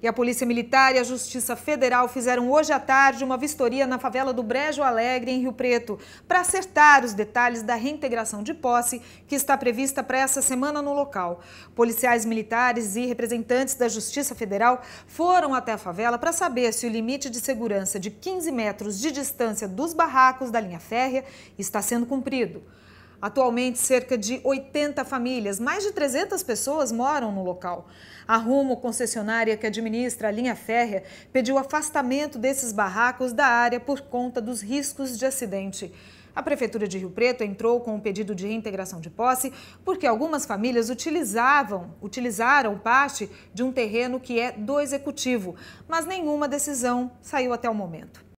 E a Polícia Militar e a Justiça Federal fizeram hoje à tarde uma vistoria na favela do Brejo Alegre, em Rio Preto, para acertar os detalhes da reintegração de posse que está prevista para essa semana no local. Policiais militares e representantes da Justiça Federal foram até a favela para saber se o limite de segurança de 15 metros de distância dos barracos da linha férrea está sendo cumprido. Atualmente, cerca de 80 famílias, mais de 300 pessoas moram no local. A Rumo, concessionária que administra a linha férrea, pediu afastamento desses barracos da área por conta dos riscos de acidente. A Prefeitura de Rio Preto entrou com um pedido de reintegração de posse porque algumas famílias utilizavam, utilizaram parte de um terreno que é do executivo, mas nenhuma decisão saiu até o momento.